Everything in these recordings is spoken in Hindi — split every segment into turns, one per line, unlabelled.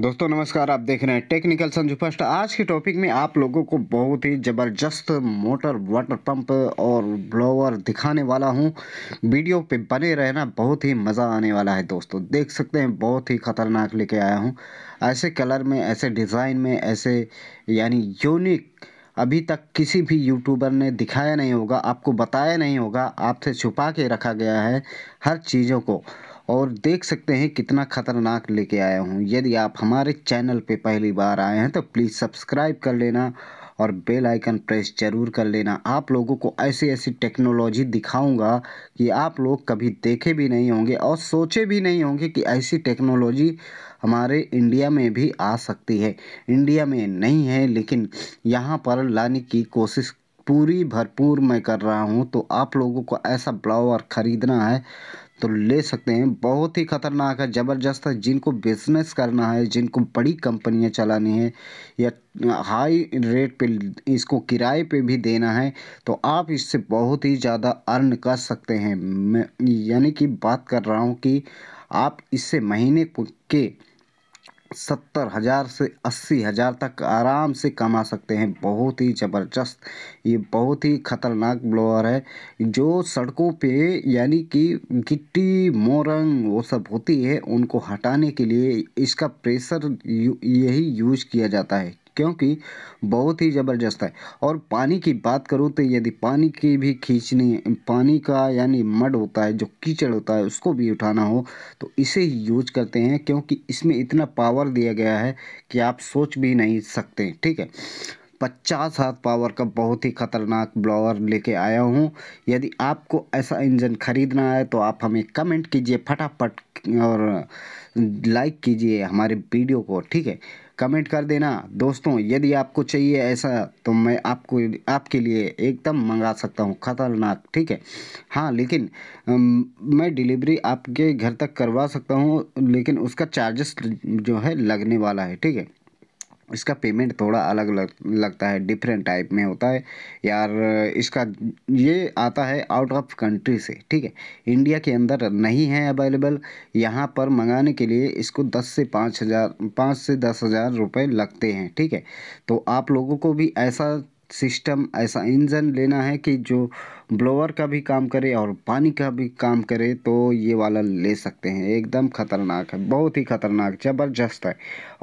दोस्तों नमस्कार आप देख रहे हैं टेक्निकल संजू फर्स्ट आज के टॉपिक में आप लोगों को बहुत ही ज़बरदस्त मोटर वाटर पंप और ब्लोअर दिखाने वाला हूं वीडियो पे बने रहना बहुत ही मज़ा आने वाला है दोस्तों देख सकते हैं बहुत ही ख़तरनाक लेके आया हूं ऐसे कलर में ऐसे डिज़ाइन में ऐसे यानी यूनिक अभी तक किसी भी यूट्यूबर ने दिखाया नहीं होगा आपको बताया नहीं होगा आपसे छुपा के रखा गया है हर चीज़ों को और देख सकते हैं कितना ख़तरनाक लेके आया हूँ यदि आप हमारे चैनल पे पहली बार आए हैं तो प्लीज़ सब्सक्राइब कर लेना और बेल आइकन प्रेस जरूर कर लेना आप लोगों को ऐसी ऐसी टेक्नोलॉजी दिखाऊंगा कि आप लोग कभी देखे भी नहीं होंगे और सोचे भी नहीं होंगे कि ऐसी टेक्नोलॉजी हमारे इंडिया में भी आ सकती है इंडिया में नहीं है लेकिन यहाँ पर लाने की कोशिश पूरी भरपूर मैं कर रहा हूँ तो आप लोगों को ऐसा ब्लावर ख़रीदना है तो ले सकते हैं बहुत ही ख़तरनाक है ज़बरदस्त है जिनको बिजनेस करना है जिनको बड़ी कंपनियां चलानी है या हाई रेट पे इसको किराए पे भी देना है तो आप इससे बहुत ही ज़्यादा अर्न कर सकते हैं मैं यानी कि बात कर रहा हूँ कि आप इससे महीने के सत्तर हज़ार से अस्सी हज़ार तक आराम से कमा सकते हैं बहुत ही ज़बरदस्त ये बहुत ही खतरनाक ब्लोअर है जो सड़कों पे यानी कि गिट्टी मोरंग वो सब होती है उनको हटाने के लिए इसका प्रेशर यही यूज किया जाता है क्योंकि बहुत ही ज़बरदस्त है और पानी की बात करूँ तो यदि पानी की भी खींचनी पानी का यानी मड होता है जो कीचड़ होता है उसको भी उठाना हो तो इसे ही यूज करते हैं क्योंकि इसमें इतना पावर दिया गया है कि आप सोच भी नहीं सकते ठीक है पचास हाथ पावर का बहुत ही ख़तरनाक ब्लॉवर लेके आया हूँ यदि आपको ऐसा इंजन ख़रीदना है तो आप हमें कमेंट कीजिए फटाफट और लाइक कीजिए हमारे वीडियो को ठीक है कमेंट कर देना दोस्तों यदि आपको चाहिए ऐसा तो मैं आपको आपके लिए एकदम मंगा सकता हूँ ख़तरनाक ठीक है हाँ लेकिन मैं डिलीवरी आपके घर तक करवा सकता हूँ लेकिन उसका चार्जेस जो है लगने वाला है ठीक है इसका पेमेंट थोड़ा अलग लग लगता है डिफरेंट टाइप में होता है यार इसका ये आता है आउट ऑफ कंट्री से ठीक है इंडिया के अंदर नहीं है अवेलेबल यहाँ पर मंगाने के लिए इसको दस से पाँच हज़ार पाँच से दस हज़ार रुपये लगते हैं ठीक है तो आप लोगों को भी ऐसा सिस्टम ऐसा इंजन लेना है कि जो ब्लोअर का भी काम करे और पानी का भी काम करे तो ये वाला ले सकते हैं एकदम ख़तरनाक है बहुत ही ख़तरनाक ज़बरदस्त है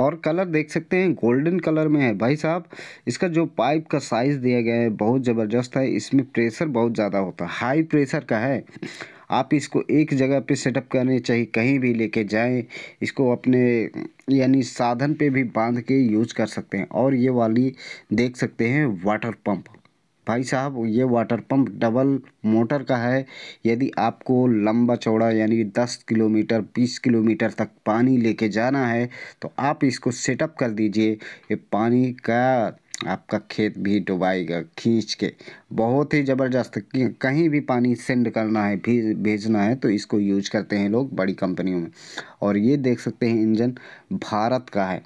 और कलर देख सकते हैं गोल्डन कलर में है भाई साहब इसका जो पाइप का साइज़ दिया गया है बहुत ज़बरदस्त है इसमें प्रेशर बहुत ज़्यादा होता है हाई प्रेशर का है आप इसको एक जगह पे सेटअप करने चाहिए कहीं भी लेके जाएं इसको अपने यानी साधन पे भी बांध के यूज कर सकते हैं और ये वाली देख सकते हैं वाटर पंप भाई साहब ये वाटर पंप डबल मोटर का है यदि आपको लंबा चौड़ा यानी दस किलोमीटर बीस किलोमीटर तक पानी लेके जाना है तो आप इसको सेटअप कर दीजिए ये पानी का आपका खेत भी डुबाएगा खींच के बहुत ही ज़बरदस्त कहीं भी पानी सेंड करना है भी भेजना है तो इसको यूज करते हैं लोग बड़ी कंपनियों में और ये देख सकते हैं इंजन भारत का है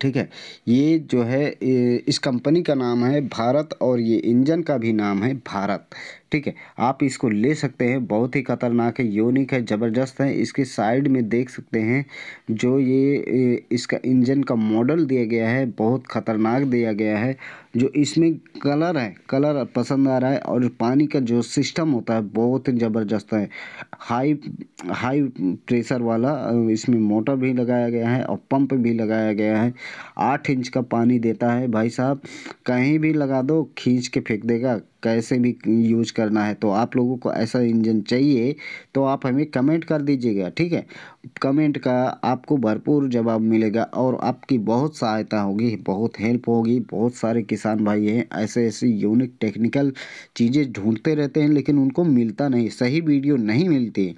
ठीक है ये जो है इस कंपनी का नाम है भारत और ये इंजन का भी नाम है भारत ठीक है आप इसको ले सकते हैं बहुत ही खतरनाक है यूनिक है ज़बरदस्त है इसके साइड में देख सकते हैं जो ये इसका इंजन का मॉडल दिया गया है बहुत खतरनाक दिया गया है जो इसमें कलर है कलर पसंद आ रहा है और पानी का जो सिस्टम होता है बहुत ही ज़बरदस्त है हाई हाई प्रेशर वाला इसमें मोटर भी लगाया गया है और पंप भी लगाया गया है आठ इंच का पानी देता है भाई साहब कहीं भी लगा दो खींच के फेंक देगा कैसे भी यूज करना है तो आप लोगों को ऐसा इंजन चाहिए तो आप हमें कमेंट कर दीजिएगा ठीक है कमेंट का आपको भरपूर जवाब मिलेगा और आपकी बहुत सहायता होगी बहुत हेल्प होगी बहुत सारे किसान भाई हैं ऐसे ऐसे यूनिक टेक्निकल चीज़ें ढूंढते रहते हैं लेकिन उनको मिलता नहीं सही वीडियो नहीं मिलती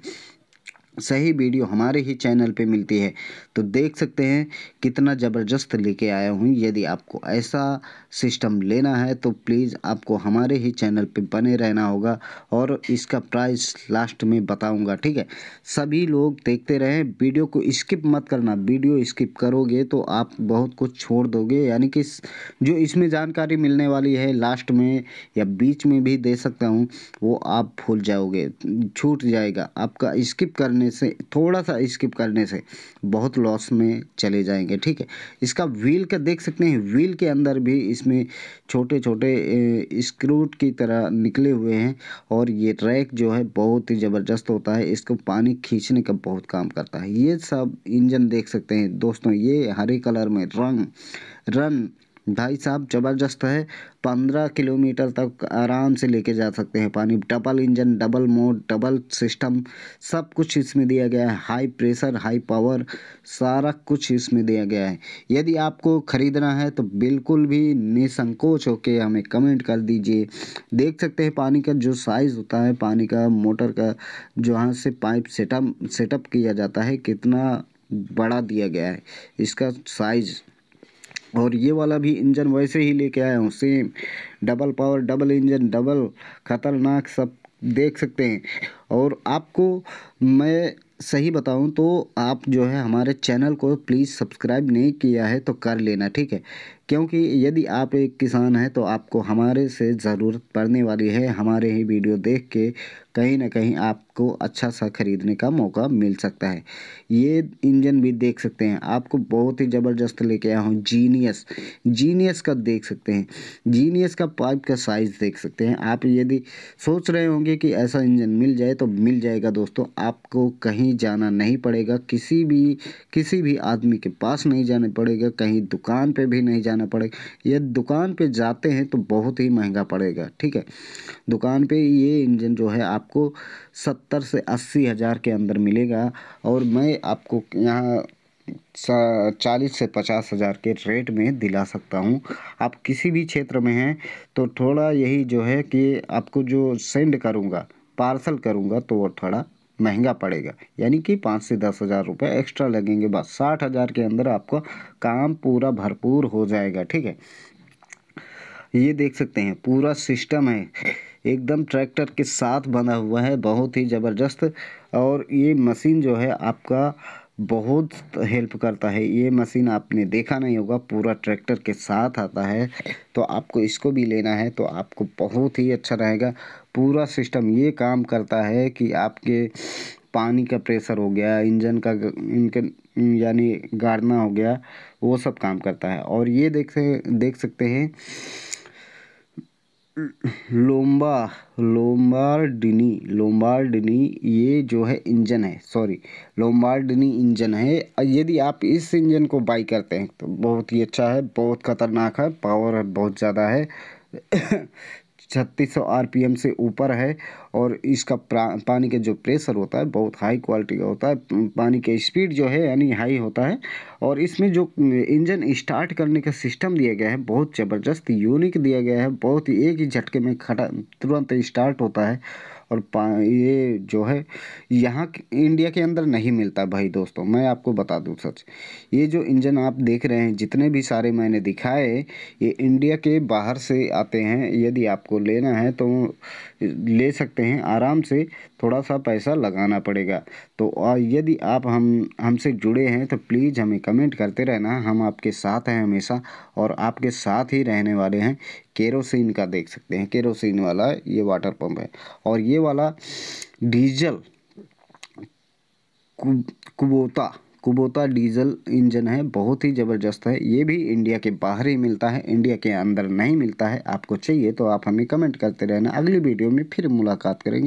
सही वीडियो हमारे ही चैनल पे मिलती है तो देख सकते हैं कितना ज़बरदस्त लेके आया हूँ यदि आपको ऐसा सिस्टम लेना है तो प्लीज़ आपको हमारे ही चैनल पे बने रहना होगा और इसका प्राइस लास्ट में बताऊंगा ठीक है सभी लोग देखते रहें वीडियो को स्किप मत करना वीडियो स्किप करोगे तो आप बहुत कुछ छोड़ दोगे यानी कि जो इसमें जानकारी मिलने वाली है लास्ट में या बीच में भी दे सकता हूँ वो आप भूल जाओगे छूट जाएगा आपका स्किप करने करने से थोड़ा सा स्किप करने से बहुत लॉस में चले जाएंगे ठीक है इसका व्हील का देख सकते हैं व्हील के अंदर भी इसमें छोटे छोटे स्क्रूट की तरह निकले हुए हैं और ये ट्रैक जो है बहुत ही ज़बरदस्त होता है इसको पानी खींचने का बहुत काम करता है ये सब इंजन देख सकते हैं दोस्तों ये हरे कलर में रंग रन भाई साहब ज़बरदस्त है पंद्रह किलोमीटर तक आराम से लेके जा सकते हैं पानी double engine double mode double system सब कुछ इसमें दिया गया है हाई प्रेशर हाई पावर सारा कुछ इसमें दिया गया है यदि आपको ख़रीदना है तो बिल्कुल भी निसंकोच होके हमें कमेंट कर दीजिए देख सकते हैं पानी का जो साइज़ होता है पानी का मोटर का जहाँ से पाइप सेटअप सेटअप किया जाता है कितना बड़ा दिया गया है इसका साइज़ और ये वाला भी इंजन वैसे ही लेके आया हूँ same double power double engine double खतरनाक सब देख सकते हैं और आपको मैं सही बताऊं तो आप जो है हमारे चैनल को प्लीज़ सब्सक्राइब नहीं किया है तो कर लेना ठीक है क्योंकि यदि आप एक किसान हैं तो आपको हमारे से ज़रूरत पड़ने वाली है हमारे ही वीडियो देख के कहीं ना कहीं आपको अच्छा सा ख़रीदने का मौका मिल सकता है ये इंजन भी देख सकते हैं आपको बहुत ही ज़बरदस्त लेके आया हूँ जीनियस जीनियस का देख सकते हैं जीनियस का पाइप का साइज़ देख सकते हैं आप यदि सोच रहे होंगे कि ऐसा इंजन मिल जाए तो मिल जाएगा दोस्तों आपको कहीं जाना नहीं पड़ेगा किसी भी किसी भी आदमी के पास नहीं जाना पड़ेगा कहीं दुकान पर भी नहीं जाना पड़ेगा ये दुकान पे जाते हैं तो बहुत ही महंगा पड़ेगा ठीक है दुकान पे ये इंजन जो है आपको सत्तर से अस्सी हज़ार के अंदर मिलेगा और मैं आपको यहाँ चालीस से पचास हज़ार के रेट में दिला सकता हूँ आप किसी भी क्षेत्र में हैं तो थोड़ा यही जो है कि आपको जो सेंड करूँगा पार्सल करूँगा तो वो थोड़ा महंगा पड़ेगा यानी कि पाँच से दस हज़ार रुपये एक्स्ट्रा लगेंगे बस साठ हज़ार के अंदर आपका काम पूरा भरपूर हो जाएगा ठीक है ये देख सकते हैं पूरा सिस्टम है एकदम ट्रैक्टर के साथ बना हुआ है बहुत ही ज़बरदस्त और ये मशीन जो है आपका बहुत हेल्प करता है ये मशीन आपने देखा नहीं होगा पूरा ट्रैक्टर के साथ आता है तो आपको इसको भी लेना है तो आपको बहुत ही अच्छा रहेगा पूरा सिस्टम ये काम करता है कि आपके पानी का प्रेशर हो गया इंजन का इनके यानी गाड़ना हो गया वो सब काम करता है और ये देख देख सकते हैं लोम्बा लोम्बार्डिनी लोम्बार्डिनी ये जो है इंजन है सॉरी लोम्बार्डिनी इंजन है यदि आप इस इंजन को बाई करते हैं तो बहुत ही अच्छा है बहुत खतरनाक है पावर बहुत ज़्यादा है छत्तीस सौ आर पी एम से ऊपर है और इसका पानी का जो प्रेशर होता है बहुत हाई क्वालिटी का होता है पानी की स्पीड जो है यानी हाई होता है और इसमें जो इंजन स्टार्ट करने का सिस्टम दिया गया है बहुत ज़बरदस्त यूनिक दिया गया है बहुत ही एक ही झटके में खटा तुरंत स्टार्ट होता है और ये जो है यहाँ इंडिया के अंदर नहीं मिलता भाई दोस्तों मैं आपको बता दूँ सच ये जो इंजन आप देख रहे हैं जितने भी सारे मैंने दिखाए ये इंडिया के बाहर से आते हैं यदि आपको लेना है तो ले सकते हैं आराम से थोड़ा सा पैसा लगाना पड़ेगा तो यदि आप हम हमसे जुड़े हैं तो प्लीज़ हमें कमेंट करते रहना हम आपके साथ हैं हमेशा और आपके साथ ही रहने वाले हैं केरोसिन का देख सकते हैं केरोसिन वाला ये वाटर पंप है और ये वाला diesel Kubota Kubota diesel engine है बहुत ही ज़बरदस्त है ये भी इंडिया के बाहर ही मिलता है इंडिया के अंदर नहीं मिलता है आपको चाहिए तो आप हमें कमेंट करते रहना अगली वीडियो में फिर मुलाकात करेंगे